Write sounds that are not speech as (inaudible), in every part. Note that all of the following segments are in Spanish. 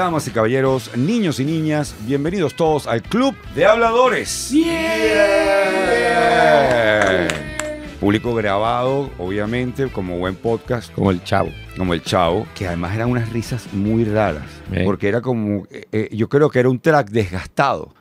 Damas y caballeros, niños y niñas, bienvenidos todos al Club de Habladores. Público grabado, obviamente, como buen podcast. Como el Chavo. Como el Chavo, que además eran unas risas muy raras. Porque era como, eh, eh, yo creo que era un track desgastado.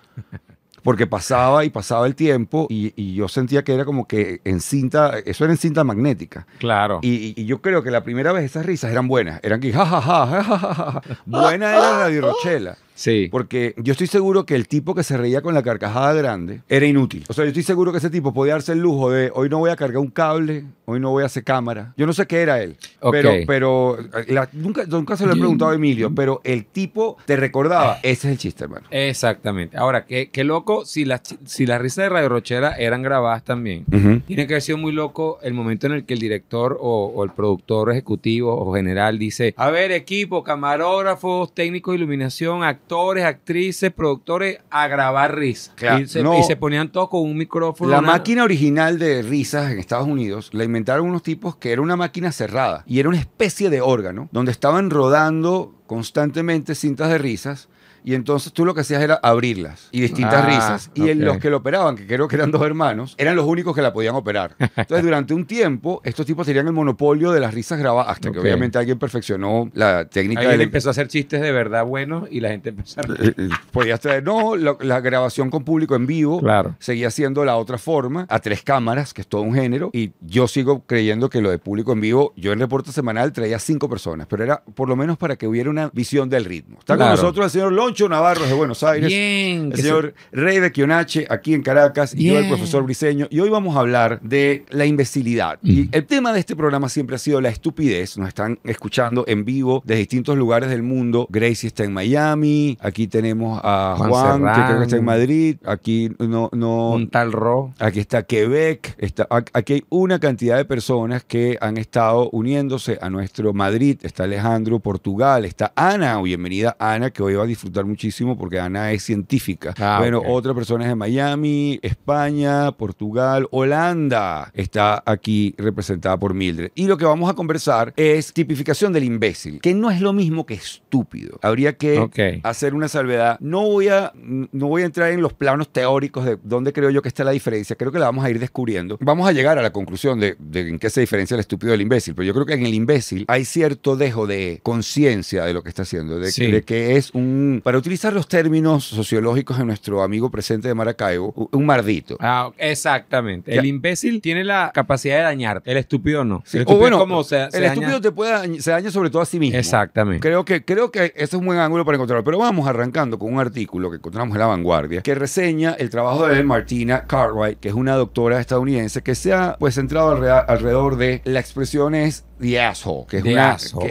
Porque pasaba y pasaba el tiempo y, yo sentía que era como que en cinta, eso era en cinta magnética. Claro. Y, yo creo que la primera vez esas risas eran buenas, eran que jajaja, ja, ja, ja, ja, ja, ja. buena era Radio Rochela. Sí. Porque yo estoy seguro que el tipo que se reía con la carcajada grande era inútil. O sea, yo estoy seguro que ese tipo podía darse el lujo de hoy no voy a cargar un cable, hoy no voy a hacer cámara. Yo no sé qué era él. Pero, eh, nunca, se lo he preguntado a Emilio, pero el tipo te recordaba. Ah. Ese es el chiste, hermano. Exactamente. Ahora, qué, qué loco si las si la risas de Radio Rochera eran grabadas también. Tiene que haber sido muy loco el momento en el que el director o, o el productor ejecutivo o general dice: A ver, equipo, camarógrafos, técnicos de iluminación, actores actores, actrices, productores a grabar risas. y, se, ponían todos con un micrófono. La máquina original de risas en Estados Unidos la inventaron unos tipos que era una máquina cerrada y era una especie de órgano donde estaban rodando constantemente cintas de risas y entonces tú lo que hacías era abrirlas y distintas ah, risas. Y en los que lo operaban, que creo que eran dos hermanos, eran los únicos que la podían operar. Entonces, durante un tiempo, estos tipos tenían el monopolio de las risas grabadas, hasta que obviamente alguien perfeccionó la técnica. ahí empezó a hacer chistes de verdad buenos y la gente empezó a... Eh, eh, Podías traer, no, la, grabación con público en vivo claro. seguía siendo la otra forma, a tres cámaras, que es todo un género, y yo sigo creyendo que lo de público en vivo, yo en reporte semanal traía cinco personas, pero era por lo menos para que hubiera una visión del ritmo. Está con nosotros el señor Poncho Navarro de Buenos Aires, el señor Rey de Quionache aquí en Caracas y yo el profesor Briseño. Y hoy vamos a hablar de la imbecilidad. Mm. Y el tema de este programa siempre ha sido la estupidez. Nos están escuchando en vivo de distintos lugares del mundo. Gracie está en Miami, aquí tenemos a Juan, que creo que está en Madrid, aquí no... no tal Ro. Aquí está Quebec, está, aquí hay una cantidad de personas que han estado uniéndose a nuestro Madrid. Está Alejandro, Portugal, está Ana, bienvenida Ana, que hoy va a disfrutar muchísimo porque Ana es científica. Ah, bueno, otras otra persona es de Miami, España, Portugal, Holanda está aquí representada por Mildred. Y lo que vamos a conversar es tipificación del imbécil, que no es lo mismo que estúpido. Habría que hacer una salvedad. No voy, a, no voy a entrar en los planos teóricos de dónde creo yo que está la diferencia. Creo que la vamos a ir descubriendo. Vamos a llegar a la conclusión de, en qué se diferencia el estúpido del imbécil. Pero yo creo que en el imbécil hay cierto dejo de conciencia de lo que está haciendo, de que es un para utilizar los términos sociológicos de nuestro amigo presente de Maracaibo, un mardito. Ah, exactamente. El imbécil tiene la capacidad de dañarte, el estúpido no. estúpido, bueno, se, el estúpido te puede se daña sobre todo a sí mismo. Exactamente. Creo que, creo que ese es un buen ángulo para encontrarlo. Pero vamos arrancando con un artículo que encontramos en La Vanguardia que reseña el trabajo de Martina Cartwright, que es una doctora estadounidense que se ha pues centrado alrededor de la expresión es The asshole,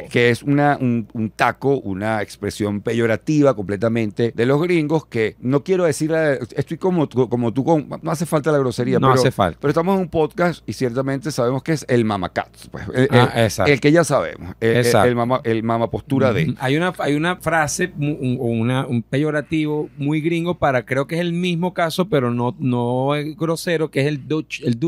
que es, un, taco, una expresión peyorativa completamente de los gringos que no quiero decir, estoy como, como tú, no hace falta la grosería. pero, Pero estamos en un podcast y ciertamente sabemos que es el mamacat, pues, ah, el, que ya sabemos, el, el, mama, el mama postura de. Hay una, hay una frase, un, un peyorativo muy gringo para, creo que es el mismo caso, pero no, no es grosero, que es el, douche, el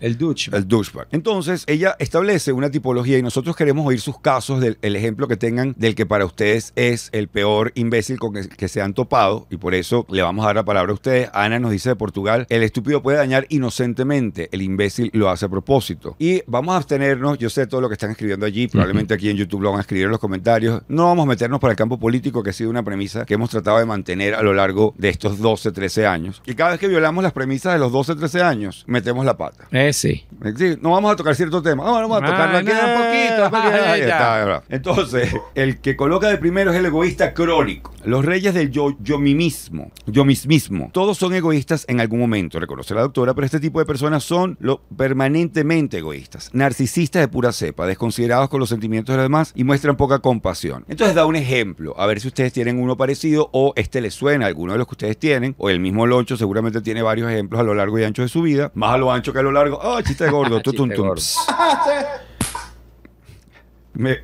El El Entonces, ella establece una tipología y nosotros queremos oír sus casos, del, ejemplo que tengan del que para ustedes es el peor imbécil con que se han topado y por eso le vamos a dar la palabra a ustedes. Ana nos dice de Portugal, el estúpido puede dañar inocentemente, el imbécil lo hace a propósito. Y vamos a abstenernos, yo sé todo lo que están escribiendo allí, probablemente aquí en YouTube lo van a escribir en los comentarios. No vamos a meternos para el campo político, que ha sido una premisa que hemos tratado de mantener a lo largo de estos 12, 13 años. Y cada vez que violamos las premisas de los 12, 13 años, metemos la pata. Eh, sí. no vamos a tocar ciertos temas ah, no, vamos a tocar poquito. Entonces, el que coloca de primero es el egoísta crónico. Los reyes del yo, yo mismo, yo mismo. Todos son egoístas en algún momento, reconoce la doctora, pero este tipo de personas son permanentemente egoístas, narcisistas de pura cepa, desconsiderados con los sentimientos de los demás y muestran poca compasión. Entonces da un ejemplo, a ver si ustedes tienen uno parecido o este les suena a alguno de los que ustedes tienen, o el mismo Loncho seguramente tiene varios ejemplos a lo largo y ancho de su vida, más a lo ancho que a lo largo. ¡Oh, chiste gordo! (laughs) chiste gordo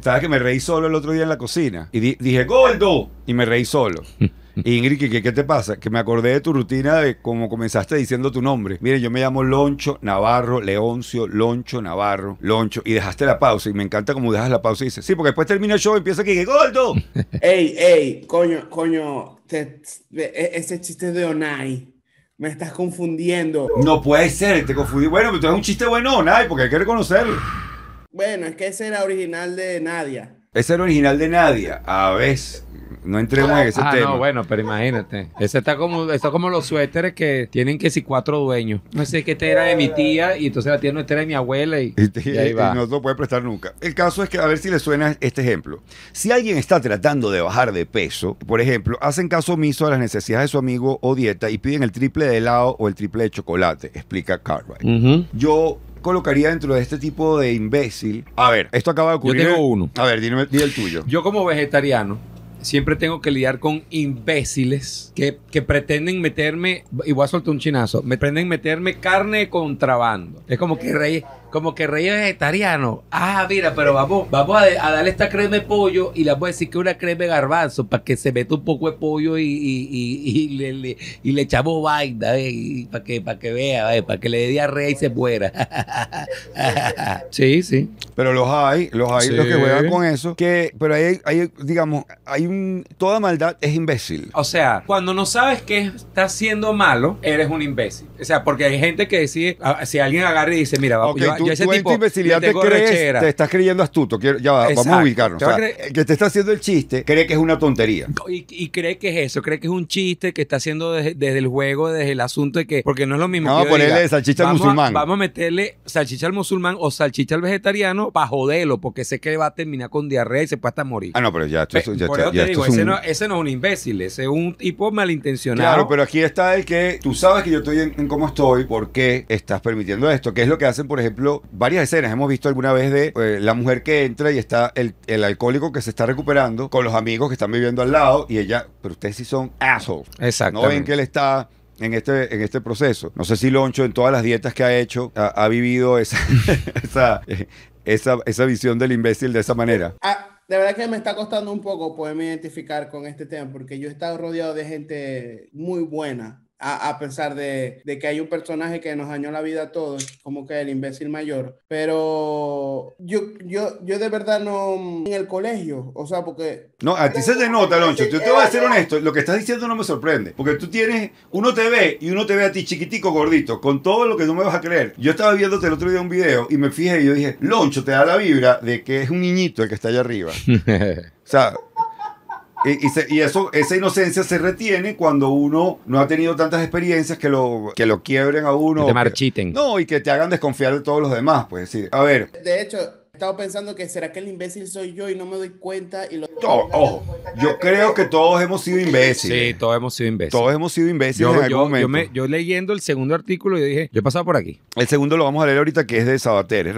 sabes que me reí solo el otro día en la cocina y dije, ¡Goldo! Y me reí solo. (laughs) Y Ingrid, ¿qué, te pasa? Que me acordé de tu rutina de cómo comenzaste diciendo tu nombre. Mire, yo me llamo Loncho Navarro, Leoncio, Loncho Navarro, Loncho. Y dejaste la pausa. Y me encanta cómo dejas la pausa y dices, sí, porque después termina el show y empieza aquí, ¡Goldo! (laughs) ¡Ey, ey! Coño, coño, e, ese chiste de Onai. Me estás confundiendo. No puede ser, te confundí. Bueno, pero tú es un chiste bueno, Onai, porque hay que reconocerlo. Bueno, es que ese era original de Nadia. Ese era original de Nadia. A ver, no entremos en ese ah, tema. No, bueno, pero imagínate. Ese está como, está como los suéteres que tienen que si cuatro dueños. No sé que este era de mi tía y entonces la tía no era de mi abuela y, no lo puede prestar nunca. El caso es que a ver si le suena este ejemplo. Si alguien está tratando de bajar de peso, por ejemplo, hacen caso omiso a las necesidades de su amigo o dieta y piden el triple de helado o el triple de chocolate, explica Cartwright. Yo colocaría dentro de este tipo de imbécil? A ver, esto acaba de ocurrir. Yo tengo uno. A ver, dime, el tuyo. Yo como vegetariano, siempre tengo que lidiar con imbéciles que, pretenden meterme, y voy a soltar un chinazo, me pretenden meterme carne de contrabando. Es como que reyes... Como que rey vegetariano. Ah, mira, pero vamos, vamos a, darle esta crema de pollo y le voy a decir que una crema de garbanzo para que se meta un poco de pollo y, y, le, echamos vaina para que, para que vea, para que le dé diarrea y se fuera (laughs) sí, sí. Pero los hay, los hay, los que juegan con eso. Que, pero ahí, hay, digamos, hay un. Toda maldad es imbécil. O sea, cuando no sabes que estás siendo malo, eres un imbécil. O sea, porque hay gente que decide, si alguien agarra y dice, mira, vamos a tú, ese tipo en tu te crees, te estás creyendo astuto. ya vamos a ubicarnos. que te está haciendo el chiste cree que es una tontería. Y, cree que es eso, cree que es un chiste que está haciendo desde, el juego, desde el asunto de que, porque no es lo mismo. vamos a ponerle salchicha al musulmán. vamos a meterle salchicha al musulmán o salchicha al vegetariano para joderlo, porque sé que va a terminar con diarrea y se puede hasta morir. Ah, no, pero ya, esto, ese, no, es un imbécil, ese es un tipo malintencionado. Claro, pero aquí está el que tú sabes que yo estoy en, en cómo estoy, ¿por qué estás permitiendo esto? ¿Qué es lo que hacen, por ejemplo, varias escenas. Hemos visto alguna vez de eh, la mujer que entra y está el, alcohólico que se está recuperando con los amigos que están viviendo al lado y ella, pero ustedes sí son assholes. Exacto. No ven que él está en este, en este proceso. No sé si Loncho en todas las dietas que ha hecho ha, vivido (laughs) esa, esa, visión del imbécil de esa manera. Ah, de verdad que me está costando un poco poderme identificar con este tema porque yo he estado rodeado de gente muy buena a, pesar de, que hay un personaje que nos dañó la vida a todos, como que el imbécil mayor. Pero yo, yo, yo de verdad no en el colegio, o sea, porque... No, a ti se te nota, Loncho, yo te voy a ser honesto, lo que estás diciendo no me sorprende, porque tú tienes, uno te ve y uno te ve a ti chiquitico, gordito, con todo lo que no me vas a creer. Yo estaba viéndote el otro día un video y me fijé y yo dije, Loncho te da la vibra de que es un niñito el que está allá arriba. (laughs) o sea... Y, eso, esa inocencia se retiene cuando uno no ha tenido tantas experiencias que lo, que lo quiebren a uno. Que te marchiten. no, y que te hagan desconfiar de todos los demás, pues decir, a ver. De hecho, estaba pensando que será que el imbécil soy yo y no me doy cuenta y lo... Oh, oh, yo creo que todos hemos sido imbéciles. Sí, todos hemos sido imbéciles. Todos hemos sido imbéciles en algún momento. Yo, leyendo el segundo artículo yo dije, yo he pasado por aquí. El segundo lo vamos a leer ahorita que es de Sabater. Es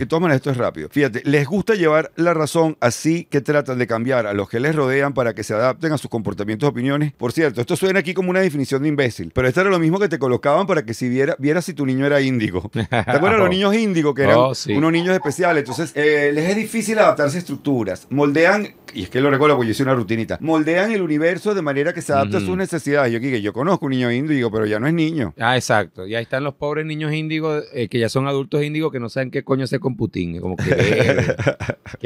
esto es rápido. Fíjate, les gusta llevar la razón así que tratan de cambiar a los que les rodean para que se adapten a sus comportamientos, opiniones. Por cierto, esto suena aquí como una definición de imbécil, pero esto era lo mismo que te colocaban para que si viera, viera si tu niño era índigo. (laughs) ¿Te acuerdas los oh. niños índigos que eran unos niños especiales? Entonces, eh, les es difícil adaptarse a estructuras. Moldean, y es que lo recuerdo porque yo hice una rutinita, moldean el universo de manera que se adapte a sus necesidades. Yo que yo conozco un niño índigo, pero ya no es niño. Ah, exacto. Y ahí están los pobres niños índigos eh, que ya son adultos índigos que no saben qué coño hacer con Putin. Como que,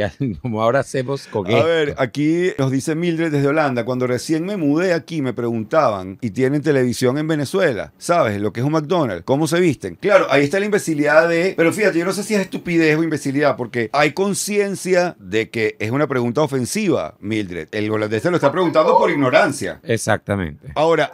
(laughs) como ahora hacemos con A ver, aquí nos dice Mildred desde Holanda, cuando recién me mudé aquí me preguntaban, y tienen televisión en Venezuela, ¿sabes? Lo que es un McDonald's, ¿cómo se visten? Claro, ahí está la imbecilidad de... Pero fíjate, yo no sé si es estupidez o imbecilidad, porque hay conciencia de que es una pregunta ofensiva, Mildred. El holandés se lo está preguntando por ignorancia. Exactamente. Ahora,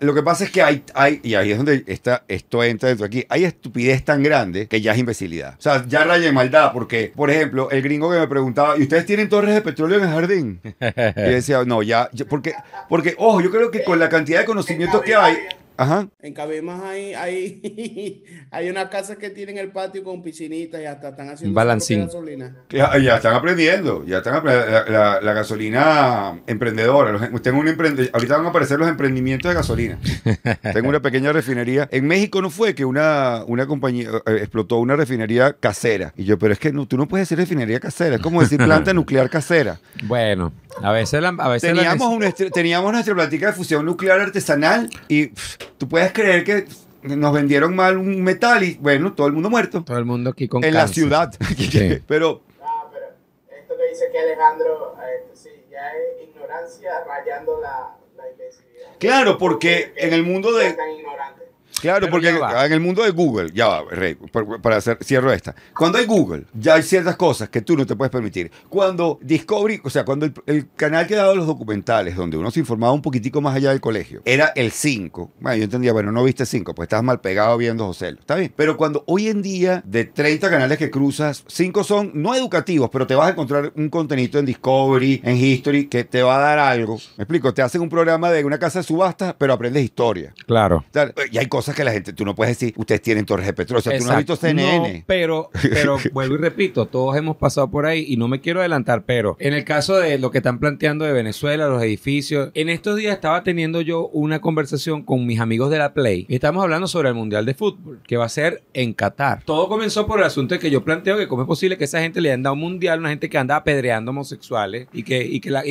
lo que pasa es que hay, hay y ahí es donde está, esto entra dentro aquí, hay estupidez tan grande que ya es imbecilidad. O sea, ya raya maldad, porque, por ejemplo, el gringo que me preguntaba, ¿y ustedes tienen torres de petróleo en el jardín? (laughs) yo decía, no, ya, porque, porque, ojo, yo creo que con la cantidad de conocimientos que hay, Ajá. En Cabimas hay, hay, (laughs) unas casas que tienen el patio con piscinitas y hasta están haciendo Balancín. gasolina. Ya, están aprendiendo, ya están la, la, gasolina emprendedora. tengo un ahorita van a aparecer los emprendimientos de gasolina. (laughs) tengo una pequeña refinería. En México no fue que una, una compañía eh, eh, explotó una refinería casera. Y yo, pero es que tú no puedes decir refinería casera, es como decir planta (laughs) nuclear casera. Bueno. A veces, la, teníamos, teníamos nuestra plática de fusión nuclear artesanal y tú puedes creer que nos vendieron mal un metal y bueno, todo el mundo muerto. Todo el mundo aquí con En la ciudad. (laughs) pero... Ah, pero esto que dice que Alejandro, sí, ya es ignorancia rayando la, la Claro, porque en el mundo de... Tan ignorante Claro, porque en el mundo de Google, ya va, Rey, para hacer, cierro esta. Cuando hay Google, ya hay ciertas cosas que tú no te puedes permitir. Cuando Discovery, o sea, cuando el, canal que daba los documentales, donde uno se informaba un poquitico más allá del colegio, era el 5. Bueno, yo entendía, bueno, no viste 5, pues estás mal pegado viendo José. Está bien. Pero cuando hoy en día, de 30 canales que cruzas, 5 son no educativos, pero te vas a encontrar un contenido en Discovery, en History, que te va a dar algo. Me explico, te hacen un programa de una casa de subastas, pero aprendes historia. Claro. y hay cosas que la gente, tú no puedes decir, ustedes tienen torres de petróleo, o sea, tú no has visto CNN. No, pero, (laughs) pero vuelvo y repito, todos hemos pasado por ahí y no me quiero adelantar, pero en el caso de lo que están planteando de Venezuela, los edificios, en estos días estaba teniendo yo una conversación con mis amigos de la Play y estamos hablando sobre el Mundial de Fútbol, que va a ser en Qatar. Todo comenzó por el asunto de que yo planteo que cómo es posible que esa gente le hayan dado un mundial, una gente que anda apedreando homosexuales y que, y que, la, que,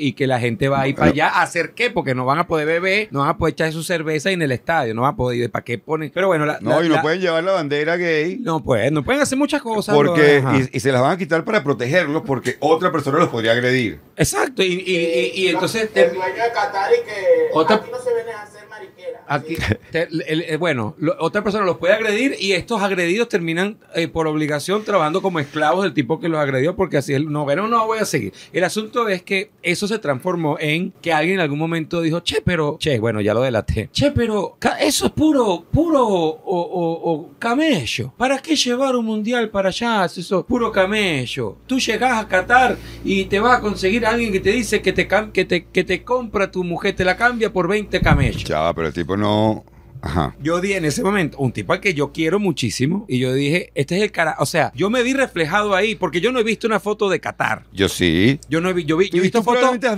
y que la gente va a ir para allá a hacer qué, porque no van a poder beber, no van a poder echar su cerveza en el estadio, no van a poder de para qué ponen. Pero bueno, No, y no pueden llevar la bandera gay. no pueden, no pueden hacer muchas cosas. Porque, y, se las van a quitar para protegerlos porque otra persona los podría agredir. Exacto, y, entonces... no se a hacer mariquera. Eh, bueno, otra persona los puede agredir y estos agredidos terminan eh, por obligación trabajando como esclavos del tipo que los agredió porque así es, no, bueno, no voy a seguir. El asunto es que eso se transformó en que alguien en algún momento dijo, che, pero, che, bueno, ya lo delaté, che, pero eso puro, puro o, camello. ¿Para qué llevar un mundial para allá? Eso puro camello. Tú llegas a Qatar y te va a conseguir alguien que te dice que te, que que te compra tu mujer, te la cambia por 20 camellos. Ya, pero el tipo no yo di en ese momento, un tipo al que yo quiero muchísimo, y yo dije, este es el cara. O sea, yo me vi reflejado ahí, porque yo no he visto una foto de Qatar. Yo sí. Yo no he, visto yo visto fotos. has de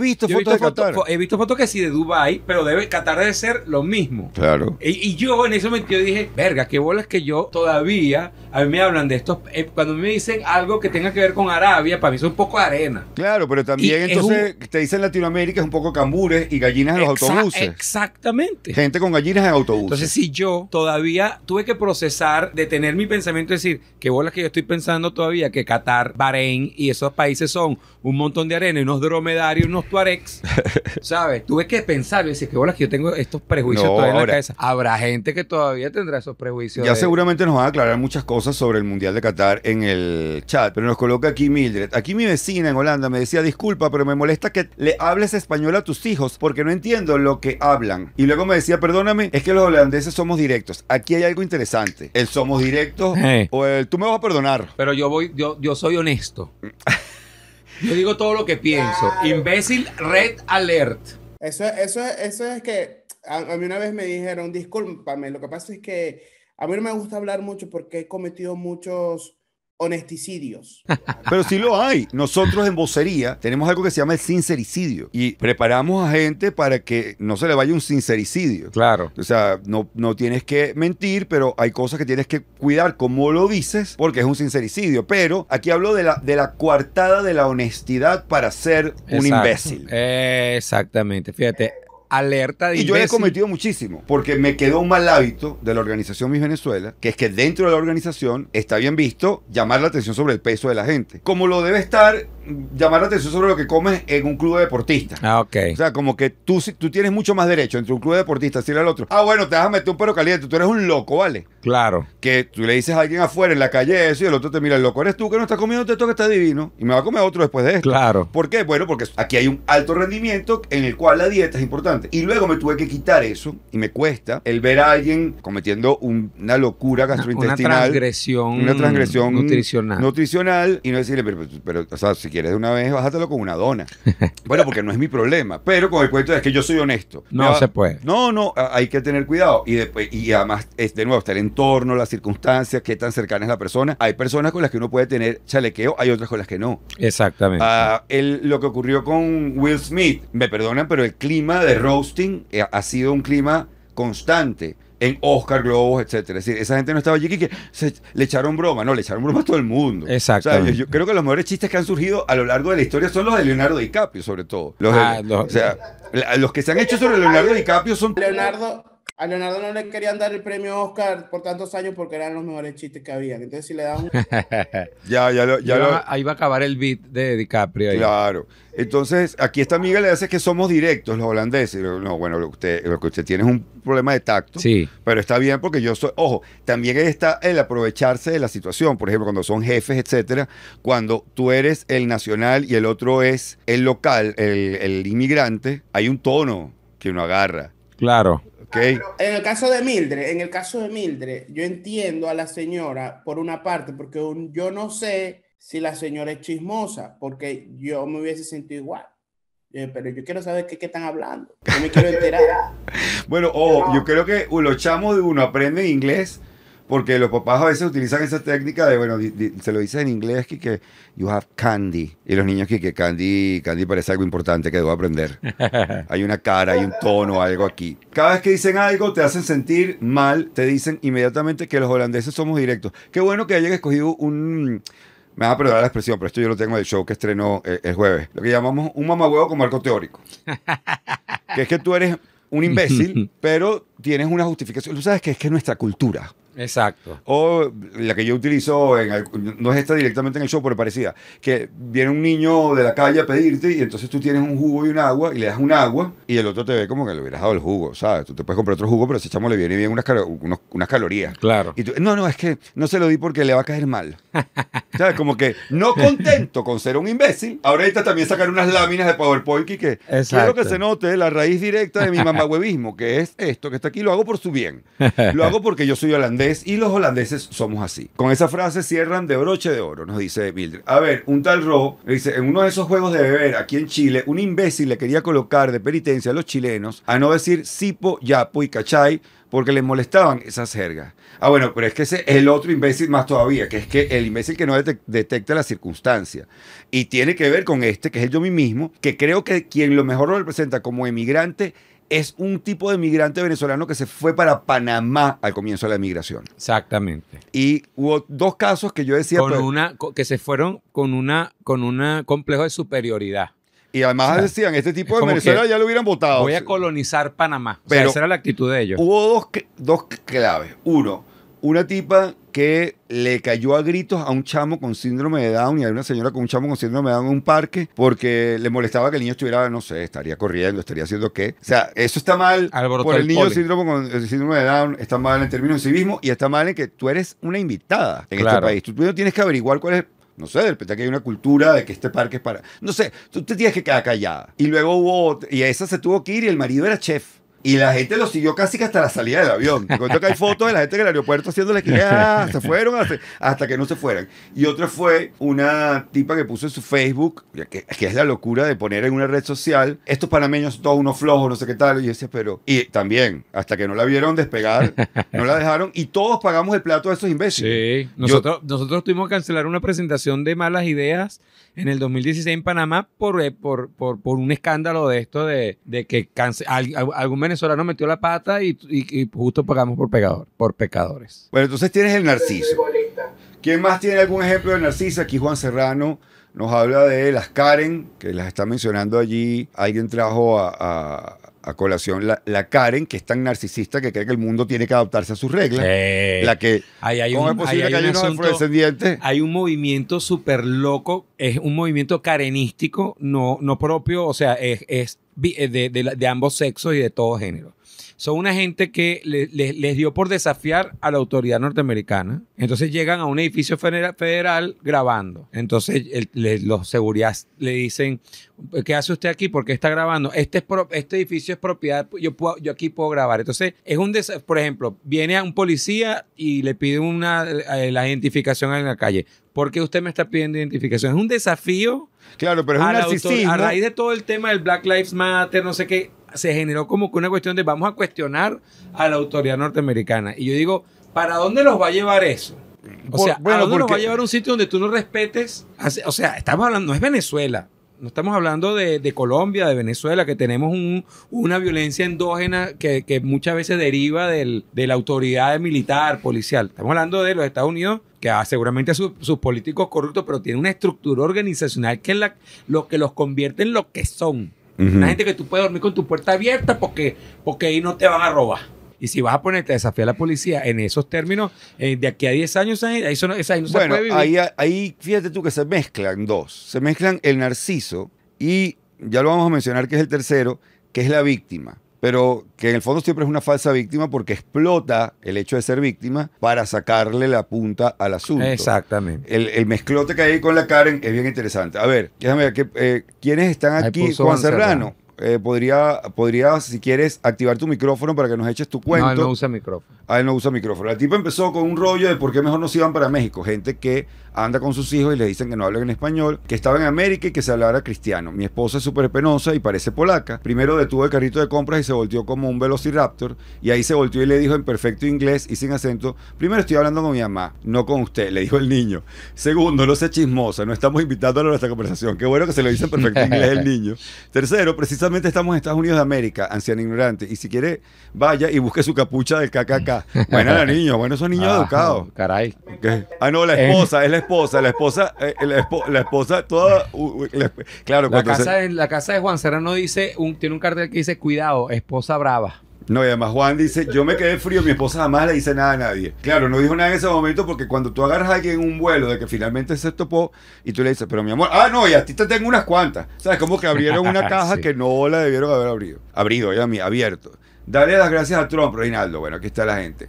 he visto fotos que sí de Dubai, pero debe, Qatar debe ser lo mismo. Claro. Y, yo en ese momento dije, verga, qué bolas que yo todavía, a mí me hablan de estos, eh, cuando me dicen algo que tenga que ver con Arabia, para mí es un poco arena. Claro, pero también entonces te dicen Latinoamérica es un poco cambures y gallinas en los autobuses. Exactamente. Gente con gallinas en autobuses. Entonces, si yo todavía tuve que procesar, de tener mi pensamiento y decir, qué bolas que yo estoy pensando todavía que Qatar, Bahrein y esos países son un montón de arena, unos dromedarios, unos tuaregs, (laughs) ¿sabes? Tuve que pensar y decir, qué bolas que yo tengo estos prejuicios todavía en la cabeza. Habrá gente que todavía tendrá esos prejuicios. Ya seguramente nos van a aclarar muchas cosas sobre el Mundial de Qatar en el chat, pero nos coloca aquí Mildred. Aquí mi vecina en Holanda me decía, disculpa, pero me molesta que le hables español a tus hijos porque no entiendo lo que hablan. Y luego me decía, perdóname, es que los esos somos directos. Aquí hay algo interesante. El somos directos o el tú me vas a perdonar. Pero yo voy, yo, yo soy honesto. yo digo todo lo que pienso. Imbécil, red alert. Eso, eso, eso es que a mí una vez me dijeron, discúlpame, lo que pasa es que a mí no me gusta hablar mucho porque he cometido muchos honesticidios. Pero sí lo hay. Nosotros en vocería tenemos algo que se llama el sincericidio y preparamos a gente para que no se le vaya un sincericidio. Claro. O sea, no, tienes que mentir, pero hay cosas que tienes que cuidar como lo dices porque es un sincericidio. Pero aquí hablo de la, de la coartada de la honestidad para ser un imbécil. Exactamente. Fíjate, alerta de Y yo he cometido muchísimo, porque me quedó un mal hábito de la organización Miss Venezuela, que es que dentro de la organización está bien visto llamar la atención sobre el peso de la gente, como lo debe estar llamar la atención sobre lo que comes en un club de deportistas. Ah, ok. O sea, como que tú, tú tienes mucho más derecho entre un club de deportistas y el otro. Ah, bueno, te vas a meter un perro caliente, tú eres un loco, ¿vale? Claro. Que tú le dices a alguien afuera en la calle eso y el otro te mira, el loco eres tú que no estás comiendo esto que está divino y me va a comer otro después de esto. Claro. ¿Por qué? Bueno, porque aquí hay un alto rendimiento en el cual la dieta es importante. Y luego me tuve que quitar eso y me cuesta el ver a alguien cometiendo una locura gastrointestinal. Una transgresión. Una transgresión nutricional. Nutricional y no decirle, pero, o sea, si quieres de una vez, bájatelo con una dona. (laughs) bueno, porque no es mi problema. Pero con el cuento es que yo soy honesto. No se puede. No, no, hay que tener cuidado. Y, después, y además, de nuevo, está el entorno, las circunstancias, qué tan cercana es la persona. Hay personas con las que uno puede tener chalequeo, hay otras con las que no. Exactamente. Ah, lo que ocurrió con Will Smith, me perdonan, pero el clima de roasting eh, ha sido un clima constante en Oscar Globos, etcétera. Es decir, esa gente no estaba allí que se, le echaron broma, no, le echaron broma a todo el mundo. Exacto. yo, creo que los mejores chistes que han surgido a lo largo de la historia son los de Leonardo DiCaprio, sobre todo. Los, ah, O sea, los que se han hecho sobre Leonardo DiCaprio son... Leonardo, a Leonardo no le querían dar el premio Oscar por tantos años porque eran los mejores chistes que había. Entonces, si le daban. (laughs) ya, ya, ya Ahí va a acabar el beat de DiCaprio. Ahí. Claro. Entonces, aquí esta amiga le hace que somos directos los holandeses. No, bueno, lo que, usted, usted tiene es un problema de tacto. Sí. Pero está bien porque yo soy. Ojo, también está el aprovecharse de la situación. Por ejemplo, cuando son jefes, etcétera. Cuando tú eres el nacional y el otro es el local, el inmigrante, hay un tono que uno agarra. Claro. Ah, en el caso de Mildred, en el caso de yo entiendo a la señora por una parte, porque yo no sé si la señora es chismosa, porque yo me hubiese sentido igual. Eh, pero yo quiero saber qué, qué están hablando. Yo me quiero (laughs) enterar. bueno, oh, yo creo que los chamos de uno aprenden inglés porque los papás a veces utilizan esa técnica de, bueno, se lo dice en inglés que, que you have candy. Y los niños que, que candy, candy parece algo importante que debo aprender. (laughs) hay una cara, hay un tono, algo aquí. Cada vez que dicen algo te hacen sentir mal, te dicen inmediatamente que los holandeses somos directos. Qué bueno que hayan escogido un... Me va a perdonar la expresión, pero esto yo lo tengo del show que estrenó eh, el, jueves. Lo que llamamos un mamahuevo con marco teórico. (laughs) que es que tú eres un imbécil, (laughs) pero tienes una justificación. Tú sabes que es que nuestra cultura Exacto. O la que yo utilizo, en no es esta directamente en el show, pero parecía, que viene un niño de la calle a pedirte y entonces tú tienes un jugo y un agua y le das un agua y el otro te ve como que le hubieras dado el jugo, ¿sabes? Tú te puedes comprar otro jugo, pero ese chamo le viene bien unas, unas calorías. Claro. Y no, no, es que no se lo di porque le va a caer mal. (laughs) ¿Sabes? Como que no contento con ser un imbécil, ahorita también sacar unas láminas de PowerPoint y que Exacto. quiero que se note la raíz directa de mi mamahuevismo, que es esto que está aquí, lo hago por su bien. (laughs) Lo hago porque yo soy holandés y los holandeses somos así. Con esa frase cierran de broche de oro, nos dice Mildred. A ver, un tal Ro dice, en uno de esos juegos de beber aquí en Chile, un imbécil le quería colocar de penitencia a los chilenos a no decir sipo, yapo y cachay porque les molestaban esas jergas. Ah, bueno, pero es que ese es el otro imbécil más todavía, que es que el imbécil que no detecta la circunstancia. Y tiene que ver con este, que es el yo mismo, que creo que quien lo mejor lo representa como emigrante es un tipo de migrante venezolano que se fue para Panamá al comienzo de la migración. Exactamente. Y hubo dos casos que yo decía... Pues, una, que se fueron con una, con un complejo de superioridad. Y además decían, este tipo de Venezuela ya lo hubieran votado. Voy a colonizar Panamá. Pero esa era la actitud de ellos. Hubo dos, dos claves. Uno, una tipa que le cayó a gritos a un chamo con síndrome de Down y a una señora con un chamo con síndrome de Down en un parque porque le molestaba que el niño estuviera, no sé, estaría corriendo, estaría haciendo qué. O sea, eso está mal por el, niño con síndrome de Down, está mal en términos de civismo y está mal en que tú eres una invitada en este país. Tú, tienes que averiguar cuál es no sé, de repente hay una cultura de que este parque es para. No sé, tú te tienes que quedar callada. Y luego hubo. Y esa se tuvo que ir y el marido era chef. Y la gente lo siguió casi que hasta la salida del avión. Te que hay fotos de la gente en el aeropuerto haciéndole que (laughs) ah, se fueron hasta, que no se fueran. Y otra fue una tipa que puso en su Facebook, que, es la locura de poner en una red social, estos panameños todos unos flojos, no sé qué tal. Y ese decía, pero. Y también, hasta que no la vieron despegar, no la dejaron. Y todos pagamos el plato de esos imbéciles. Sí, nosotros, nosotros tuvimos que cancelar una presentación de malas ideas en el 2016 en Panamá por, eh, por, por, por un escándalo de esto de, de que algún venezolano metió la pata y, justo pagamos por, por pecadores. Bueno, entonces tienes el narciso. ¿Quién más tiene algún ejemplo de narciso? Aquí Juan Serrano nos habla de las Karen, que las está mencionando allí. Alguien trajo a a colación la, Karen, que es tan narcisista que cree que el mundo tiene que adaptarse a sus reglas. La que, hay un, es posible que haya un Hay un movimiento súper loco, es un movimiento karenístico, no, no propio, o sea, es, eh, de, de, ambos sexos y de todo género son una gente que les dio por desafiar a la autoridad norteamericana. Entonces llegan a un edificio federal, grabando. Entonces los seguridad le dicen, ¿qué hace usted aquí? ¿Por qué está grabando? Este, este edificio es propiedad, yo, yo aquí puedo grabar. Entonces es un por ejemplo, viene a un policía y le pide una, eh, eh, la identificación en la calle. ¿Por qué usted me está pidiendo identificación? Es un desafío. Claro, pero es un desafío. A raíz de todo el tema del Black Lives Matter, no sé qué, se generó como que una cuestión de vamos a cuestionar a la autoridad norteamericana. Y yo digo, ¿para dónde los va a llevar eso? O sea, ¿a dónde los va a llevar un sitio donde tú no respetes? O sea, estamos hablando, no es Venezuela. No estamos hablando de, Colombia, de Venezuela, que tenemos una violencia endógena que, muchas veces deriva de la autoridad militar, policial. Estamos hablando de los Estados Unidos, que ah, seguramente sus políticos corruptos, pero tiene una estructura organizacional que es la, lo que los convierte en lo que son. Una gente que tú puedes dormir con tu puerta abierta porque, porque ahí no te van a robar. Y si vas a ponerte a desafiar a la policía en esos términos, eh, de aquí a 10 años, ahí, esa no se puede vivir. Ahí, ahí, fíjate tú que se mezclan dos. Se mezclan el narciso y, ya lo vamos a mencionar, que es el tercero, que es la víctima pero que en el fondo siempre es una falsa víctima porque explota el hecho de ser víctima para sacarle la punta al asunto. Exactamente. El, mezclote que hay con la Karen es bien interesante. A ver, déjame ver, eh, ¿quiénes están aquí? Juan Serrano. Eh, podría, podría, si quieres, activar tu micrófono para que nos eches tu cuento. No, él no usa micrófono. Ah, él no usa micrófono. el tipo empezó con un rollo de por qué mejor no se iban para México. Gente que anda con sus hijos y le dicen que no hablan en español, que estaba en América y que se hablara cristiano. Mi esposa es súper penosa y parece polaca. Primero detuvo el carrito de compras y se volteó como un velociraptor y ahí se volteó y le dijo en perfecto inglés y sin acento, primero estoy hablando con mi mamá, no con usted, le dijo el niño. Segundo, no sea chismosa, no estamos invitándolo a nuestra conversación. Qué bueno que se lo dice en perfecto inglés el niño. (laughs) Tercero, precisamente estamos en Estados Unidos de América, anciano ignorante, y si quiere, vaya y busque su capucha del KKK. Bueno, el niño, bueno, son niños (laughs) educados. Caray. Ah, no, la esposa, eh. es la esposa, la esposa, eh, la, esposa toda. la, claro, la casa, de, la casa de Juan Serrano dice, un, tiene un cartel que dice, cuidado, esposa brava. No, y además Juan dice, yo me quedé frío, mi esposa jamás le dice nada a nadie. Claro, no dijo nada en ese momento porque cuando tú agarras a alguien en un vuelo de que finalmente se topó y tú le dices, pero mi amor, ah, no, y a ti te tengo unas cuantas. ¿Sabes? Como que abrieron una (laughs) caja que no la debieron haber abrido. Abrido, ya, abierto. Dale las gracias a Trump, Reinaldo. Bueno, aquí está la gente.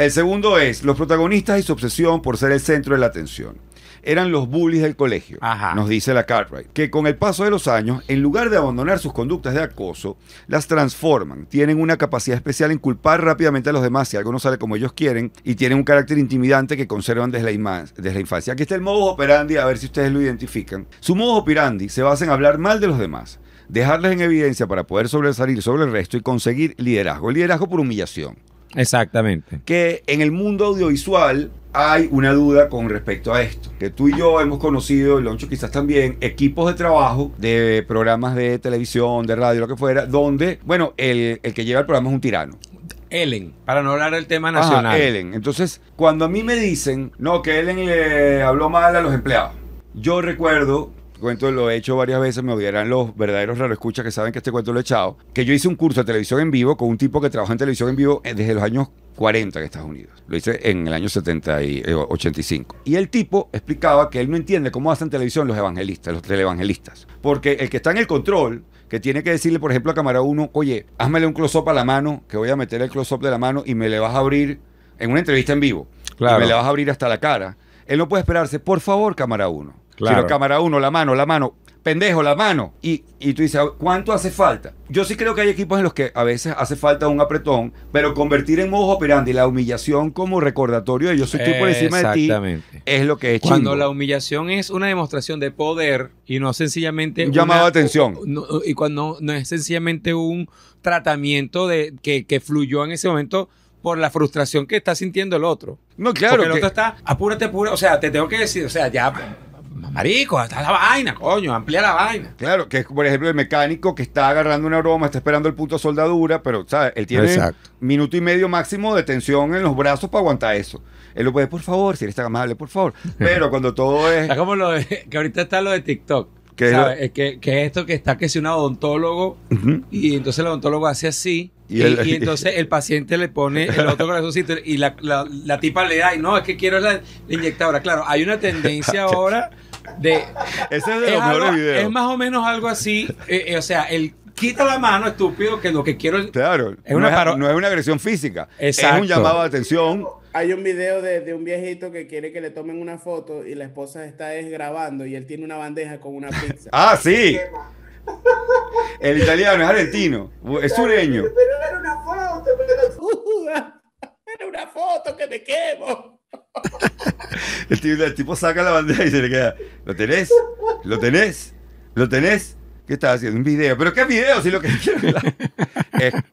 El segundo es los protagonistas y su obsesión por ser el centro de la atención. Eran los bullies del colegio, nos dice la Cartwright, que con el paso de los años, en lugar de abandonar sus conductas de acoso, las transforman. Tienen una capacidad especial en culpar rápidamente a los demás si algo no sale como ellos quieren y tienen un carácter intimidante que conservan desde la, infancia. Aquí está el modus operandi, a ver si ustedes lo identifican. Su modus operandi se basa en hablar mal de los demás dejarles en evidencia para poder sobresalir sobre el resto y conseguir liderazgo. liderazgo por humillación. Exactamente. Que en el mundo audiovisual hay una duda con respecto a esto. Que tú y yo hemos conocido, Loncho quizás también, equipos de trabajo de programas de televisión, de radio, lo que fuera, donde, bueno, el, que lleva el programa es un tirano. Ellen, para no hablar del tema nacional. Ellen. Entonces, cuando a mí me dicen, no, que Ellen le habló mal a los empleados, yo recuerdo cuento lo he hecho varias veces, me odiarán los verdaderos escuchas que saben que este cuento lo he echado, que yo hice un curso de televisión en vivo con un tipo que trabaja en televisión en vivo eh, desde los años 40 en Estados Unidos. Lo hice en el año 70 y, 85. Eh, y el tipo explicaba que él no entiende cómo hacen televisión los evangelistas, los televangelistas. Porque el que está en el control, que tiene que decirle, por ejemplo, a cámara 1, oye, házmele un close-up a la mano, que voy a meter el close-up de la mano y me le vas a abrir en una entrevista en vivo. Claro. Y me le vas a abrir hasta la cara. Él no puede esperarse, por favor, cámara 1 Claro. cámara uno, la mano, la mano, pendejo, la mano. Y, tú dices, ¿cuánto hace falta? Yo sí creo que hay equipos en los que a veces hace falta un apretón, pero convertir en mojo y la humillación como recordatorio de yo soy por encima de ti es lo que es Cuando la humillación es una demostración de poder y no sencillamente. Un llamado de atención. y cuando no es sencillamente un tratamiento de, que, que fluyó en ese momento por la frustración que está sintiendo el otro. No, claro. Porque el otro está, apúrate, apúrate. O sea, te tengo que decir, o sea, ya marico, hasta la vaina, coño, amplía la vaina. Claro, que es, por ejemplo, el mecánico que está agarrando una broma, está esperando el punto de soldadura, pero, ¿sabes? Él tiene minuto y medio máximo de tensión en los brazos para aguantar eso. Él lo puede, por favor, si eres tan amable, por favor. (laughs) Pero cuando todo es... Está como lo de, que ahorita está lo de TikTok. Es que, que, esto que está que si un odontólogo y entonces el odontólogo hace así y, entonces el paciente le pone el otro y la, tipa le da y no, es que quiero la, la inyectadora. Claro, hay una tendencia (laughs) ahora ese es más o menos algo así. Eh, eh, o sea, él quita la mano, estúpido, que lo que quiero es. Claro, no, es, una agresión física. Es un llamado de atención. Hay un video de, un viejito que quiere que le tomen una foto y la esposa está es grabando y él tiene una bandeja con una pizza. (laughs) ah, sí. El italiano es argentino, es sureño. Pero era una foto, pero (laughs) era una foto que me quemo. El tipo, tipo saca la bandera y se le queda. ¿Lo tenés? ¿Lo tenés? ¿Lo tenés? ¿Qué estás haciendo? Un video. ¿Pero qué video?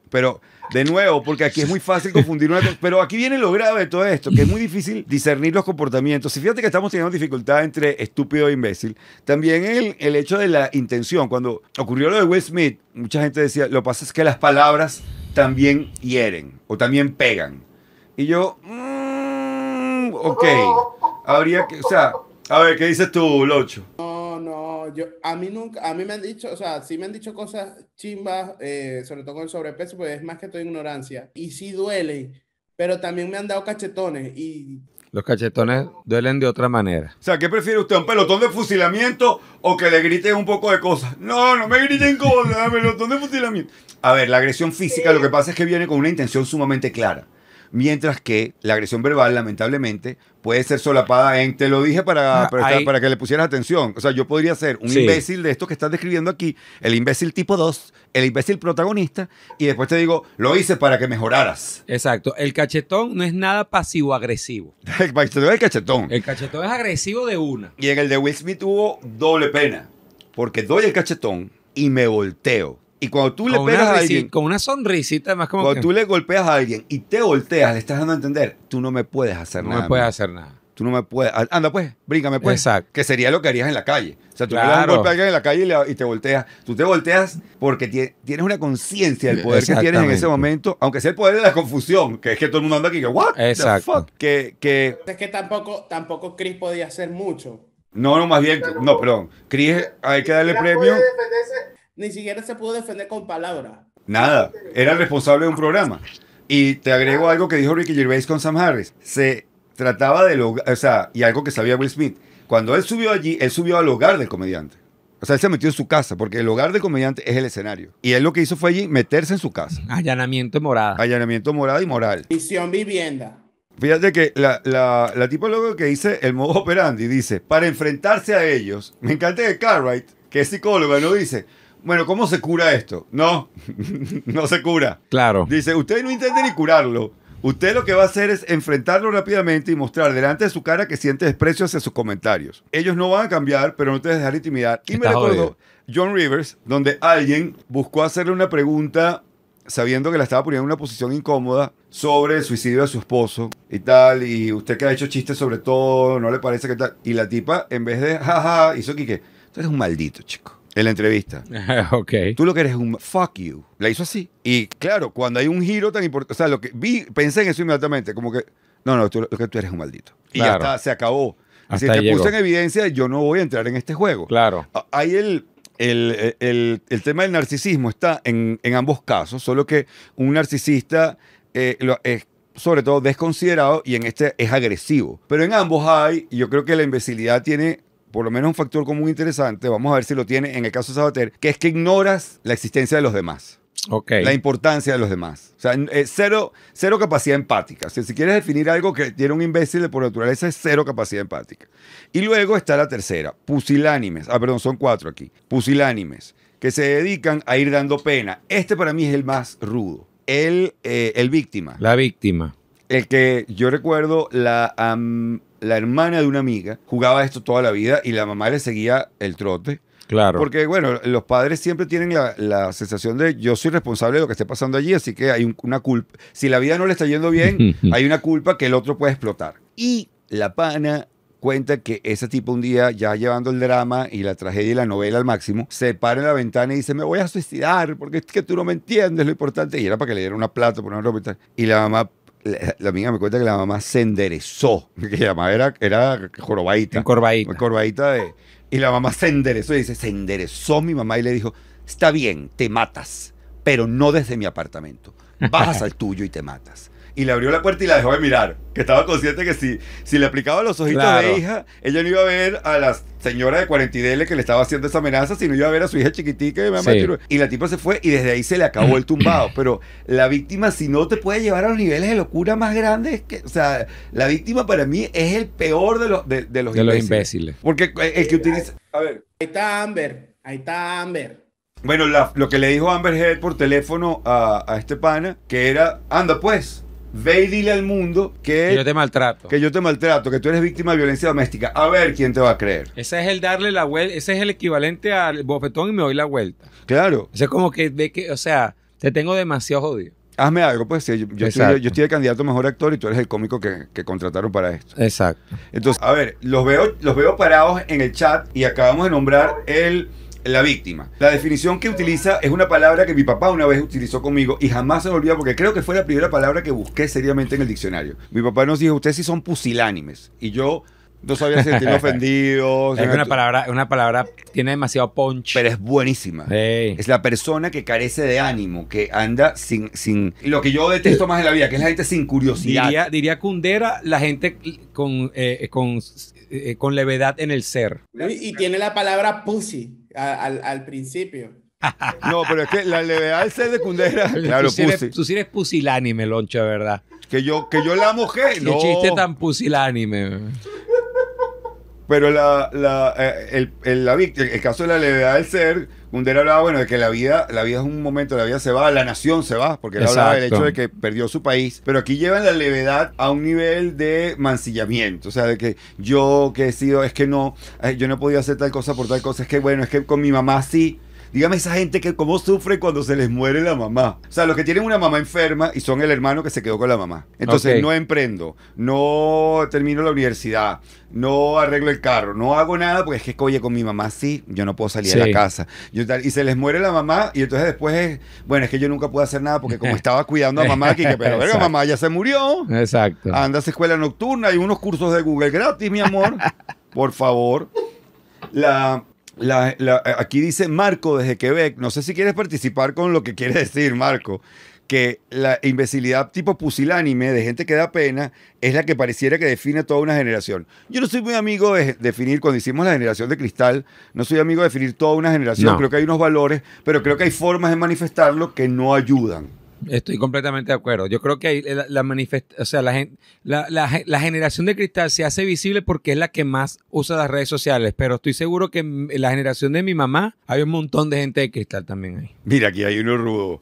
Pero, de nuevo, porque aquí es muy fácil confundir una cosa. Pero aquí viene lo grave de todo esto, que es muy difícil discernir los comportamientos. Y fíjate que estamos teniendo dificultad entre estúpido e imbécil. También el, el hecho de la intención. Cuando ocurrió lo de Will Smith, mucha gente decía, lo que pasa es que las palabras también hieren o también pegan. Y yo, mm, ok. Habría que, o sea, a ver, ¿qué dices tú, Locho? No, no, yo, a mí nunca, a mí me han dicho, o sea, sí me han dicho cosas chimbas, eh, sobre todo con el sobrepeso, pues es más que toda ignorancia. Y sí duele, pero también me han dado cachetones y... Los cachetones duelen de otra manera. O sea, ¿qué prefiere usted? ¿Un pelotón de fusilamiento o que le griten un poco de cosas? No, no me griten cosas, pelotón de fusilamiento. A ver, la agresión física lo que pasa es que viene con una intención sumamente clara mientras que la agresión verbal, lamentablemente, puede ser solapada en, te lo dije para, ah, para, que le pusieras atención. O sea, yo podría ser un imbécil de esto que estás describiendo aquí, el imbécil tipo 2, el imbécil protagonista, y después te digo, lo hice para que mejoraras. Exacto, el cachetón no es nada pasivo-agresivo. (laughs) el cachetón el cachetón. El cachetón es agresivo de una. Y en el de Will Smith doble pena, porque doy el cachetón y me volteo y cuando tú le pegas a alguien. Con una sonrisita, más como. Cuando tú le golpeas a alguien y te volteas, le estás dando a entender, tú no me puedes hacer nada. No me puedes hacer nada. Tú no me puedes. Anda, pues, bríncame, pues. Exacto. Que sería lo que harías en la calle. O sea, tú le das un golpe a alguien en la calle y, te volteas. Tú te volteas porque tienes una conciencia del poder que tienes en ese momento, aunque sea el poder de la confusión, que es que todo el mundo anda aquí que, ¿what? Exacto. The fuck? Que, Es que tampoco, tampoco Chris podía hacer mucho. No, no, más bien, no, perdón. Chris, hay que darle premio ni siquiera se pudo defender con palabras. Nada, era el responsable de un programa. Y te agrego algo que dijo Ricky Gervais con Sam Harris. Se trataba de o sea, y algo que sabía Will Smith. Cuando él subió allí, él subió al hogar del comediante. O sea, él se metió en su casa, porque el hogar del comediante es el escenario. Y él lo que hizo fue allí meterse en su casa. Allanamiento morada. Allanamiento morada y moral. Visión vivienda. Fíjate que la, la, la que dice el modo operandi dice, para enfrentarse a ellos, me encanta que Cartwright, que es psicóloga, no dice, bueno, ¿cómo se cura esto? No, (laughs) no se cura. Claro. Dice, usted no intente ni curarlo. Usted lo que va a hacer es enfrentarlo rápidamente y mostrar delante de su cara que siente desprecio hacia sus comentarios. Ellos no van a cambiar, pero no te dejar intimidar. Y me recuerdo John Rivers, donde alguien buscó hacerle una pregunta sabiendo que la estaba poniendo en una posición incómoda sobre el suicidio de su esposo y tal, y usted que ha hecho chistes sobre todo, no le parece que tal, y la tipa en vez de jaja, hizo que, que, tú eres un maldito chico. En la entrevista. (laughs) ok. Tú lo que eres un fuck you. La hizo así. Y claro, cuando hay un giro tan importante, o sea, lo que vi, pensé en eso inmediatamente, como que, no, no, tú, lo que tú eres un maldito. Y ya está, se acabó. Así si te puse en evidencia, yo no voy a entrar en este juego. Claro. Hay ah, el, el, tema del narcisismo está en, ambos casos, solo que un narcisista eh, es sobre todo desconsiderado y en este es agresivo. Pero en ambos hay, yo creo que la imbecilidad tiene por lo menos un factor común interesante, vamos a ver si lo tiene en el caso de Sabater, que es que ignoras la existencia de los demás. La importancia de los demás. O sea, eh, cero, cero capacidad empática. si quieres definir algo que tiene un imbécil por naturaleza, es cero capacidad empática. Y luego está la tercera, pusilánimes. Ah, perdón, son cuatro aquí. Pusilánimes, que se dedican a ir dando pena. Este para mí es el más rudo. El, eh, el víctima. La víctima el que yo recuerdo la, la hermana de una amiga jugaba esto toda la vida y la mamá le seguía el trote. Claro. Porque, bueno, los padres siempre tienen la, sensación de yo soy responsable de lo que esté pasando allí, así que hay una culpa. Si la vida no le está yendo bien, (laughs) hay una culpa que el otro puede explotar. Y la pana cuenta que ese tipo un día, ya llevando el drama y la tragedia y la novela al máximo, se para en la ventana y dice, me voy a suicidar porque es que tú no me entiendes lo importante. Y era para que le diera una plata por una ropa y Y la mamá la, amiga me cuenta que la mamá se enderezó, (laughs) que la era, era Y la mamá se enderezó y dice, se enderezó mi mamá y le dijo, está bien, te matas, pero no desde mi apartamento. Bajas (laughs) al tuyo y te matas y le abrió la puerta y la dejó de mirar. Que estaba consciente que si, si le aplicaba los ojitos de hija, ella no iba a ver a la señora de 40 DL que le estaba haciendo esa amenaza, sino iba a ver a su hija chiquitica. Y, la tipa se fue y desde ahí se le acabó el tumbado. Pero la víctima, si no te puede llevar a los niveles de locura más grandes, que, o sea, la víctima para mí es el peor de, los de, los, imbéciles. Porque eh, el que utiliza. A ver. Ahí está Amber. Ahí está Amber. Bueno, lo que le dijo Amber Head por teléfono a, a este pana, que era, anda pues, Ve y dile al mundo que, que, yo te maltrato. Que yo te maltrato, que tú eres víctima de violencia doméstica. A ver quién te va a creer. Ese es el darle la vuelta, ese es el equivalente al bofetón y me doy la vuelta. Claro. Ese es como que ve que, o sea, te tengo demasiado jodido. Hazme algo, pues sí, yo, estoy, yo, de candidato a mejor actor y tú eres el cómico que, contrataron para esto. Exacto. Entonces, a ver, los veo, los veo parados en el chat y acabamos de nombrar el la víctima. La definición que utiliza es una palabra que mi papá una vez utilizó conmigo y jamás se me olvida porque creo que fue la primera palabra que busqué seriamente en el diccionario. Mi papá nos dijo, ustedes sí son pusilánimes. Y yo no sabía sentirme (laughs) ofendido. Es una palabra, una palabra tiene demasiado punch. Pero es buenísima. Es la persona que carece de ánimo, que anda sin, sin. Lo que yo detesto más en la vida, que es la gente sin curiosidad. Diría, diría Kundera, la gente con, eh, con, eh, con levedad en el ser. Y, y tiene la palabra pussy al, principio. (laughs) No, pero es que la levedad del ser de Cundera. Claro, tú, sí eres, tú sí eres pusilánime, Loncho, ¿verdad? Que yo, que yo la mojé. No. Qué chiste tan pusilánime. Pero la, la, eh, el, la víctima, el caso de la levedad del ser, Gundel hablaba, bueno, de que la vida, la vida es un momento, la vida se va, la nación se va, porque él hablaba del hecho de que perdió su país, pero aquí llevan la levedad a un nivel de mancillamiento, o sea, de que yo que he sido, es que no, yo no podía hacer tal cosa por tal cosa, es que bueno, es que con mi mamá sí, Dígame esa gente que cómo sufre cuando se les muere la mamá. O sea, los que tienen una mamá enferma y son el hermano que se quedó con la mamá. Entonces no emprendo, no termino la universidad, no arreglo el carro, no hago nada porque es que, oye, con mi mamá sí, yo no puedo salir a de la casa. y se les muere la mamá y entonces después es, bueno, es que yo nunca pude hacer nada porque como (laughs) estaba cuidando a mamá aquí, pero mamá ya se murió. Exacto. Andas a escuela nocturna, hay unos cursos de Google gratis, mi amor. (laughs) Por favor. La, la, aquí dice Marco desde Quebec, no sé si quieres participar con lo que quiere (laughs) decir Marco, que la imbecilidad tipo pusilánime de gente que da pena es la que pareciera que define toda una generación. Yo no soy muy amigo de definir, cuando hicimos la generación de cristal, no soy amigo de definir toda una generación, creo que hay unos valores, pero creo que hay formas de manifestarlo que no ayudan. Estoy completamente de acuerdo. Yo creo que la, o sea, la, la, generación de cristal se hace visible porque es la que más usa las redes sociales, pero estoy seguro que en la generación de mi mamá hay un montón de gente de cristal también ahí. Mira, aquí hay uno rudo.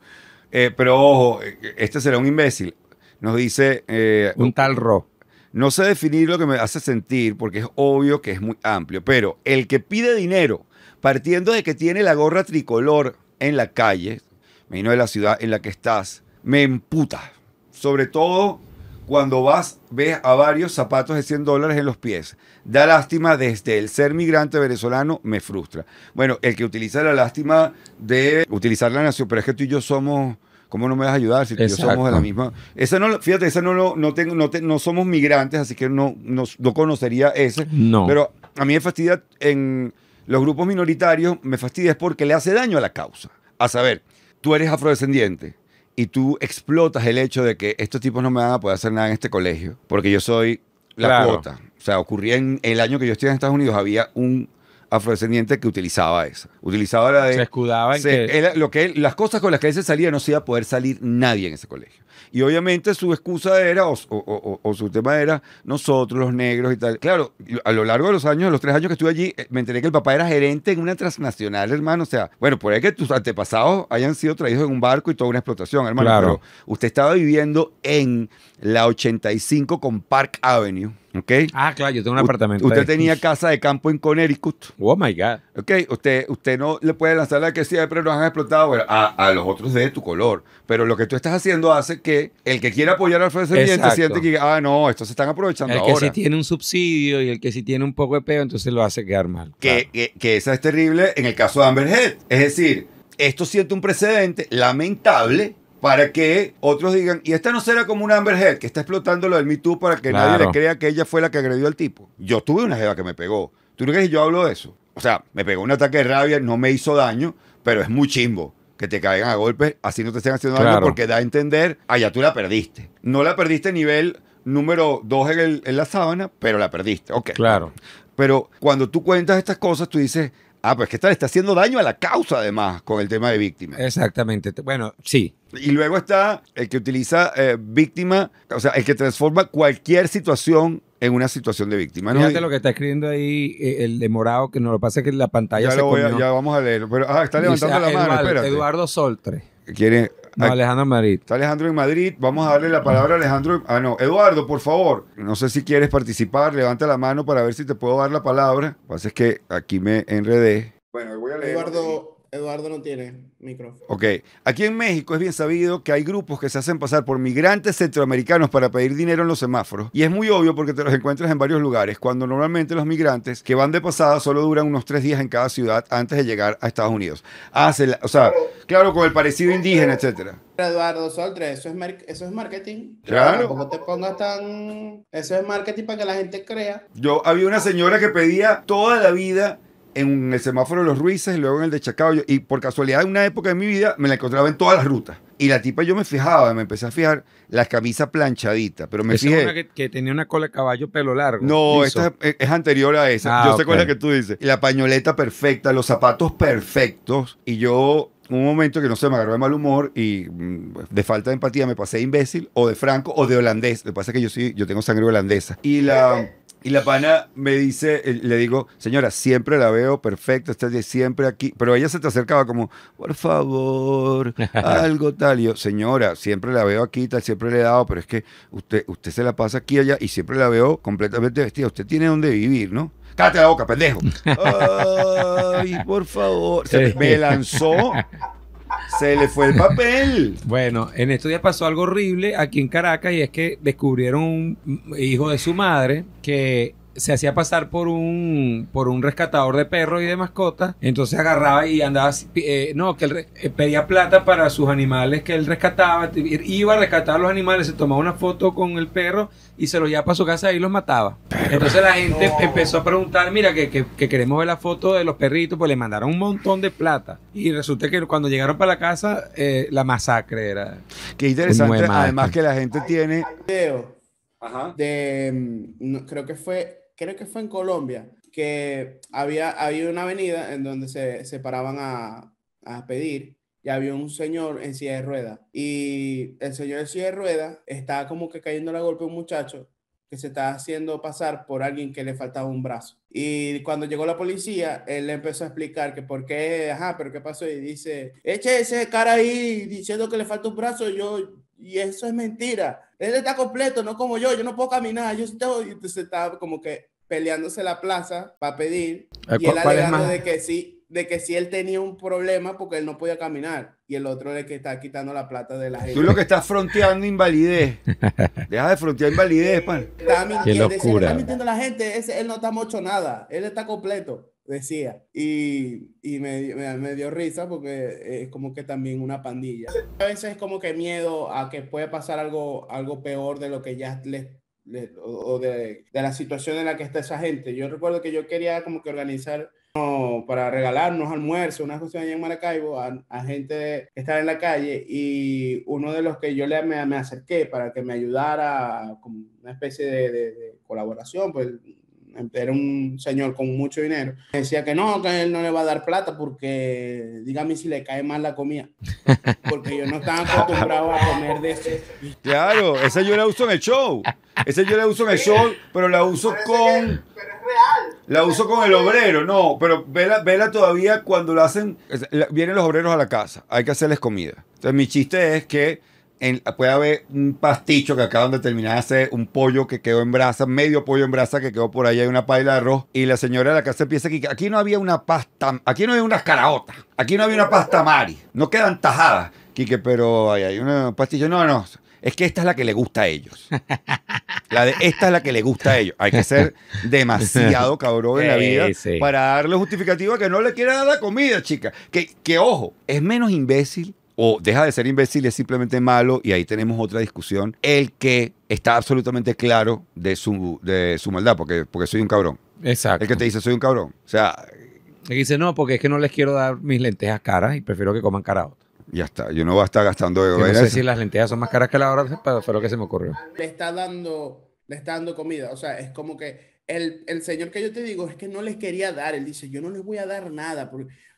Eh, pero ojo, eh, este será un imbécil. Nos dice... Eh, un tal Ro. No sé definir lo que me hace sentir porque es obvio que es muy amplio, pero el que pide dinero partiendo de que tiene la gorra tricolor en la calle, me de la ciudad en la que estás, me emputa. Sobre todo cuando vas, ves a varios zapatos de 100 dólares en los pies. Da lástima desde el ser migrante venezolano, me frustra. Bueno, el que utiliza la lástima de utilizar la nación, pero es que tú y yo somos... ¿Cómo no me vas a ayudar si tú y yo somos de la misma? Esa no, fíjate, esa no no tengo, no, somos migrantes, así que no, no, conocería ese. No. Pero a mí me fastidia en los grupos minoritarios, me fastidia es porque le hace daño a la causa. A saber, tú eres afrodescendiente y tú explotas el hecho de que estos tipos no me van a poder hacer nada en este colegio, porque yo soy la cuota. O sea, ocurría en el año que yo estuve en Estados Unidos, había un afrodescendiente que utilizaba eso. Utilizaba la de... Se escudaba en que... lo que las cosas con las que él se salía no se iba a poder salir nadie en ese colegio. Y obviamente su excusa era, o, o, su tema era, nosotros los negros y tal. Claro, a lo largo de los años, de los tres años que estuve allí, eh, me enteré que el papá era gerente en una transnacional, hermano. O sea, bueno, por ahí que tus antepasados hayan sido traídos en un barco y toda una explotación, hermano. Claro. Pero usted estaba viviendo en la 85 con Park Avenue. ¿ok? Ah, claro, yo tengo un apartamento. Usted tenía (laughs) casa de campo en Connecticut. Oh my God. Ok, usted, usted no le puede lanzar la que siempre nos han explotado a, a, los otros de tu color. Pero lo que tú estás haciendo hace que el que quiere apoyar al Fidel siente que, ah, no, estos se están aprovechando ahora. El que si tiene un subsidio y el que si tiene un poco de peo, entonces lo hace quedar mal. Que, que, esa es terrible en el caso de Amber Heard. Es decir, esto siente un precedente lamentable para que otros digan, y esta no será como una Amber Head que está explotando lo del Me Too para que nadie le crea que ella fue la que agredió al tipo. Yo tuve una jeva que me pegó. ¿Tú no crees que yo hablo de eso? O sea, me pegó un ataque de rabia, no me hizo daño, pero es muy chimbo que te caigan a golpes, así no te estén haciendo daño porque da a entender, allá tú la perdiste. No la perdiste nivel número 2 en, en la sábana, pero la perdiste. Ok. Claro. Pero cuando tú cuentas estas cosas, tú dices, Ah, pues que está, está haciendo daño a la causa además con el tema de víctima. Exactamente. Bueno, sí. Y luego está el que utiliza eh, víctima, o sea, el que transforma cualquier situación en una situación de víctima. Fíjate lo que está escribiendo ahí eh, el demorado, que no lo pasa que la pantalla ya lo voy a, Ya vamos a leerlo. ah, está levantando la mano, Eduardo, espérate. Eduardo Soltre. ¿Quiere? No, Alejandro Madrid. Está Alejandro en Madrid. Vamos a darle la palabra a Alejandro. Ah, no. Eduardo, por favor. No sé si quieres participar. Levanta la mano para ver si te puedo dar la palabra. Lo que pasa es que aquí me enredé. Bueno, voy a leer. Eduardo, Eduardo no tiene micrófono. Ok, aquí en México es bien sabido que hay grupos que se hacen pasar por migrantes centroamericanos para pedir dinero en los semáforos. Y es muy obvio porque te los encuentras en varios lugares, cuando normalmente los migrantes que van de pasada solo duran unos tres días en cada ciudad antes de llegar a Estados Unidos. Ah, o sea, claro, con el parecido indígena, etcétera. Eduardo Soltre, eso es, eso es marketing. Claro. Como te pongas tan. Eso es marketing para que la gente crea. Yo había una señora que pedía toda la vida en el semáforo de los Ruices, luego en el de Chacao, y por casualidad en una época de mi vida me la encontraba en todas las rutas. Y la tipa yo me fijaba, me empecé a fijar las camisa planchaditas. pero me ¿Esa fijé. que, tenía una cola de caballo, pelo largo. No, esta e, es, anterior a esa. Ah, yo sé cuál es la que tú dices. La pañoleta perfecta, los zapatos perfectos. Y yo, un momento que no sé, me agarró de mal humor y mm, de falta de empatía me pasé imbécil, o de franco, o de holandés. Lo que pasa es que yo sí, yo tengo sangre holandesa. Y la y la pana me dice, eh, le digo, señora, siempre la veo perfecta, está siempre aquí. Pero ella se te acercaba como, por favor, (laughs) algo tal. Y yo, señora, siempre la veo aquí, tal, siempre le he dado, pero es que usted, usted se la pasa aquí allá y siempre la veo completamente vestida. Usted tiene donde vivir, ¿no? Cállate la boca, pendejo. (laughs) Ay, por favor. Se me lanzó se le fue el papel. (laughs) Bueno, en estos días pasó algo horrible aquí en Caracas y es que descubrieron un hijo de su madre que se hacía pasar por un, por un rescatador de perros y de mascotas. Entonces agarraba y andaba, eh, no, que él eh, pedía plata para sus animales que él rescataba. Iba a rescatar a los animales, se tomaba una foto con el perro y se lo llevaba para su casa y los mataba. Entonces la gente empezó a preguntar, mira, que, queremos ver la foto de los perritos, pues le mandaron un montón de plata. Y resulta que cuando llegaron para la casa, eh, la masacre era... Qué interesante, además que la gente tiene... de, mm, creo que fue creo que fue en Colombia, que había, había una avenida en donde se, paraban a, pedir y había un señor en silla de ruedas. Y el señor en silla de ruedas estaba como que cayendo a golpe un muchacho que se estaba haciendo pasar por alguien que le faltaba un brazo. Y cuando llegó la policía, él le empezó a explicar que por qué, ajá, pero qué pasó. Y dice, eche ese cara ahí diciendo que le falta un brazo, yo, y eso es mentira. Él está completo, no como yo. Yo no puedo caminar. Yo estoy, entonces estaba como que peleándose la plaza para pedir. Eh, y él alegando de que sí, de que sí él tenía un problema porque él no podía caminar y el otro el que está quitando la plata de la gente. Tú lo que estás fronteando invalidez. (laughs) Deja de frontear invalidez, pan. Está mintiendo, Está mintiendo la gente, él no está mocho nada, él está completo decía. Y, y me, me, dio risa porque es como que también una pandilla. A veces es como que miedo a que pueda pasar algo, algo peor de lo que ya le o de, la situación en la que está esa gente. Yo recuerdo que yo quería como que organizar para regalarnos almuerzo, una justicia allá en Maracaibo, a, a, gente que estaba en la calle y uno de los que yo le, me, acerqué para que me ayudara con una especie de, de colaboración, pues era un señor con mucho dinero, decía que no, que él no le va a dar plata porque dígame si le cae mal la comida, porque yo no estaba acostumbrado a comer de ese Claro, esa yo la uso en el show, esa yo la uso en el show, pero la uso con... pero es real. La uso con el obrero, no, pero vela, vela todavía cuando lo hacen, vienen los obreros a la casa, hay que hacerles comida. Entonces mi chiste es que puede haber un pasticho que acaban de terminar hace un pollo que quedó en brasa, medio pollo en brasa que quedó por ahí, hay una paella de arroz. Y la señora de la casa piensa que Aquí no había una pasta, aquí no había unas caraotas, aquí no había una pasta mari, no quedan tajadas. Quique, pero hay, hay una pastillo. No, no, es que esta es la que le gusta a ellos. La de esta es la que le gusta a ellos. Hay que ser demasiado cabrón en la vida para darle justificativa que no le quiera dar la comida, chica. que ojo, es menos imbécil o deja de ser imbécil, es simplemente malo, y ahí tenemos otra discusión, el que está absolutamente claro de su, de su maldad, porque, porque soy un cabrón. Exacto. El que te dice soy un cabrón. O sea... El dice no, porque es que no les quiero dar mis lentejas caras y prefiero que coman caras ya está, yo no voy a estar gastando de No sé si las lentejas son más caras que la hora, pero fue lo que se me ocurrió. Le está dando, le está dando comida. O sea, es como que el, el señor que yo te digo es que no les quería dar. Él dice, yo no les voy a dar nada.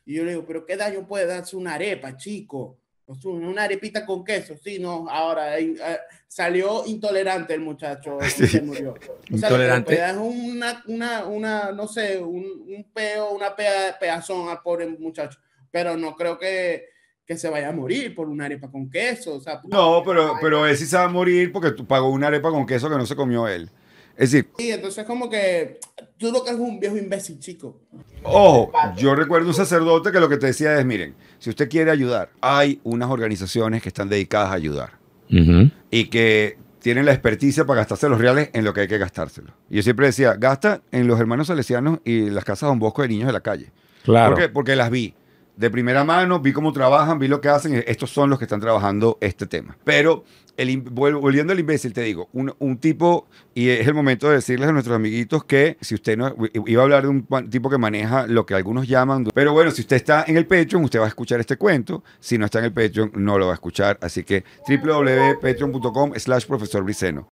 Y yo le digo, pero ¿qué daño puede darse una arepa, chico? una arepita con queso, sí, no, ahora eh, salió intolerante el muchacho, (laughs) se murió. intolerante. es una, una, no sé, un, un peo, una pea, peazón al pobre muchacho, pero no creo que, que se vaya a morir por una arepa con queso. no, pero, pero él sí se va a morir porque tú pagó una arepa con queso que no se comió él. Es decir. Sí, entonces como que tú lo que un viejo imbécil, chico. Ojo, yo recuerdo un sacerdote que lo que te decía es, miren, si usted quiere ayudar, hay unas organizaciones que están dedicadas a ayudar y que tienen la experticia para gastarse los reales en lo que hay que gastárselo. Yo siempre decía, gasta en los hermanos salesianos y las casas de un bosco de niños de la calle. Claro. Porque las vi de primera mano, vi cómo trabajan, vi lo que hacen, estos son los que están trabajando este tema. Pero volviendo al imbécil, te digo, un, un, tipo, y es el momento de decirles a nuestros amiguitos que si usted no, iba a hablar de un tipo que maneja lo que algunos llaman, pero bueno, si usted está en el Patreon, usted va a escuchar este cuento, si no está en el Patreon, no lo va a escuchar, así que www.patreon.com slash profesor Briceno.